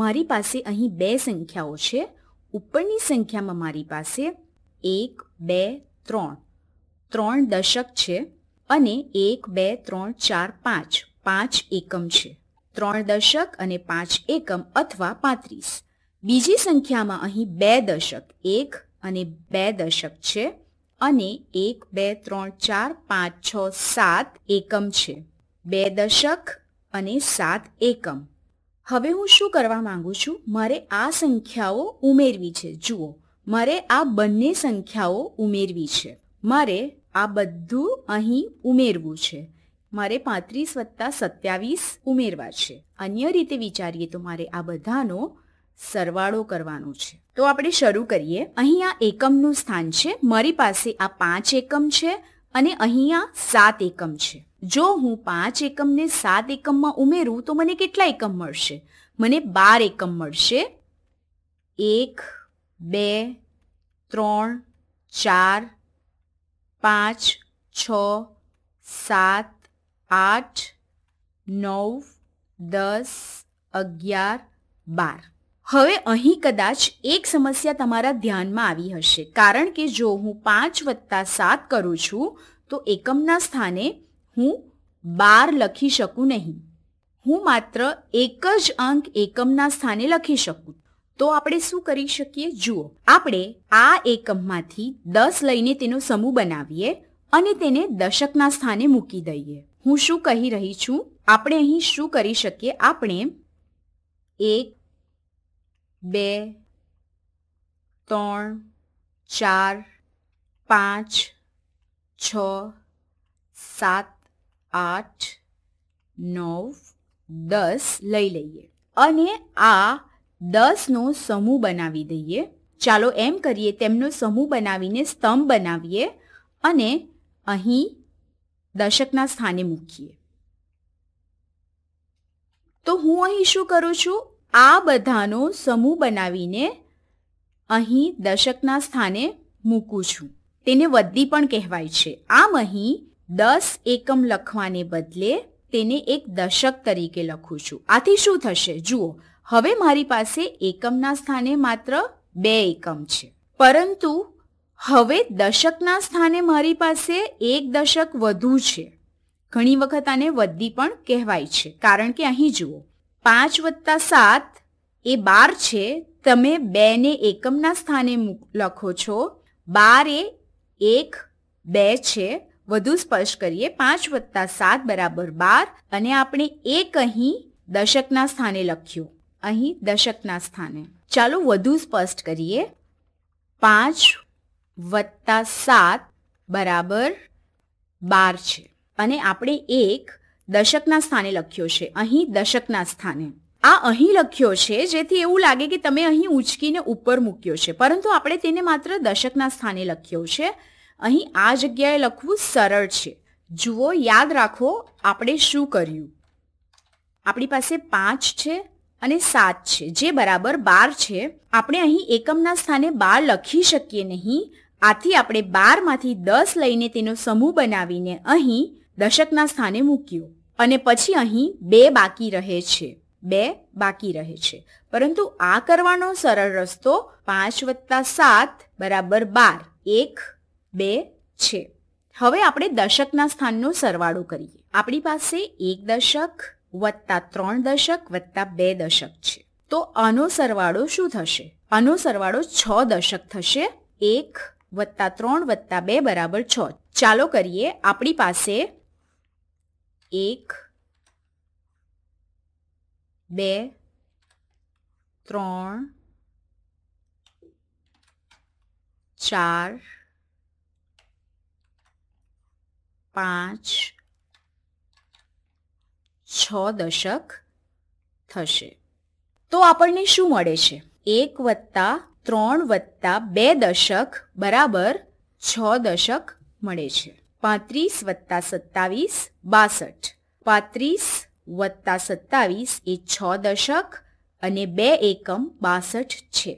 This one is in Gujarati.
મારી પાસે અહીં બે સંખ્યાઓ છે ઉપરની સંખ્યામાં મારી પાસે એક બે ત્રણ ત્રણ દશક છે અને એક બે ત્રણ ચાર પાંચ પાંચ એકમ છે ત્રણ દશક અને પાંચ એકમ અથવા પાંત્રીસ બીજી સંખ્યામાં અહીં બે દશક એક અને બે દશક છે અને એક બે ત્રણ ચાર પાંચ છ સાત એકમ છે બે દશક અને સાત એકમ હવે હું શું કરવા માંગુ છું મારે આ સંખ્યાઓ ઉમેરવી છે જુઓ મારે આ બંને સંખ્યાઓ ઉમેરવી છે મારે આ બધું અહીં ઉમેરવું છે મારે પાંત્રીસ વત્તા સત્યાવીસ ઉમેરવા છે અન્ય રીતે વિચારીએ તો મારે આ બધાનો સરવાળો કરવાનો છે તો આપણે શરૂ કરીએ અહીં આ એકમનું સ્થાન છે મારી પાસે આ પાંચ એકમ છે અને અહીં આ સાત એકમ છે જો હું પાંચ એકમને સાત એકમમાં ઉમેરું તો મને કેટલા એકમ મળશે મને બાર એકમ મળશે એક બે ત્રણ ચાર પાંચ છ સાત આઠ નવ દસ અગિયાર બાર હવે અહીં કદાચ એક સમસ્યા તમારા ધ્યાનમાં આવી હશે કારણ કે જો હું પાંચ વત્તા સાત કરું છું તો એકમના સ્થાને હું બાર લખી શકું નહીં હું માત્ર એક જ અંક એકમના સ્થાને લખી શકું તો આપણે શું કરી શકીએ જુઓ આપણે આ એકમમાંથી દસ લઈને તેનો સમૂહ બનાવીએ અને તેને દશકના સ્થાને મૂકી દઈએ હું શું કહી રહી છું આપણે અહીં શું કરી શકીએ આપણે એક બે ત્રણ ચાર પાંચ છ સાત આઠ નવ દસ લઈ લઈએ અને આ દસનો સમૂહ બનાવી દઈએ ચાલો એમ કરીએ તેમનો સમૂહ બનાવીને સ્તંભ બનાવીએ અને અહીં દશકના સ્થાને મૂકીએ તો હું અહીં શું કરું છું આ બધાનો સમૂહ બનાવીને અહીં દશકના સ્થાને મૂકું છું તેને વદ્દી પણ કહેવાય છે આમ અહીં દસ એકમ લખવાને બદલે તેને એક દશક તરીકે લખું છું આથી શું થશે જુઓ હવે મારી પાસે એકમના સ્થાને માત્ર બે એકમ છે પરંતુ હવે દશકના સ્થાને મારી પાસે એક દશક વધુ છે ઘણી વખત આને વધી પણ કહેવાય છે કારણ કે અહીં જુઓ પાંચ વત્તા સાત એ બાર છે તમે બેને એકમના સ્થાને લખો છો બાર એ એક બે છે વધુ સ્પર્શ કરીએ પાંચ વત્તા સાત બરાબર બાર અને આપણે એક અહીં દશકના સ્થાને લખ્યું અહીં દશકના સ્થાને ચાલો વધુ સ્પષ્ટ કરીએ પાંચ વત્તા સાત બરાબર બાર છે અને આપણે એક દશકના સ્થાને લખ્યો છે અહીં દશકના સ્થાને આ અહીં લખ્યો છે જેથી એવું લાગે કે તમે અહીં ઉંચકીને ઉપર મૂક્યો છે પરંતુ આપણે તેને માત્ર દશકના સ્થાને લખ્યો છે અહીં આ જગ્યાએ લખવું સરળ છે જુઓ યાદ રાખો આપણે શું કર્યું આપણી પાસે પાંચ છે અને સાત છે જે બરાબર બાર છે આપણે અહીં એકમના સ્થાને બાર લખી શકીએ નહીં આથી આપણે બારમાંથી દસ લઈને તેનો સમૂહ બનાવીને અહીં દશકના સ્થાને મૂક્યો અને પછી અહીં બે બાકી રહે છે બે બાકી રહે છે પરંતુ આ કરવાનો સરળ રસ્તો પાંચ વત્તા સાત બરાબર બાર એક બે છે હવે આપણે દશકના સ્થાનનો સરવાળો કરીએ આપણી પાસે એક દશક વત્તા ત્રણ દશક વત્તા બે દશક છે તો આનો સરવાળો શું થશે આનો સરવાળો છ દશક થશે એક વત્તા ત્રણ વત્તા બે બરાબર છ ચાલો કરીએ આપણી પાસે એક બે ત્રણ ચાર પાંચ છ દશક થશે તો આપણને શું મળે છે એક વત્તા ત્રણ વત્તા બે દશક બરાબર છ દશક મળે છે પાંત્રીસ વત્તા સત્તાવીસ બાસઠ પાંત્રીસ વત્તા સત્તાવીસ એ છ દશક અને બે એકમ બાસઠ છે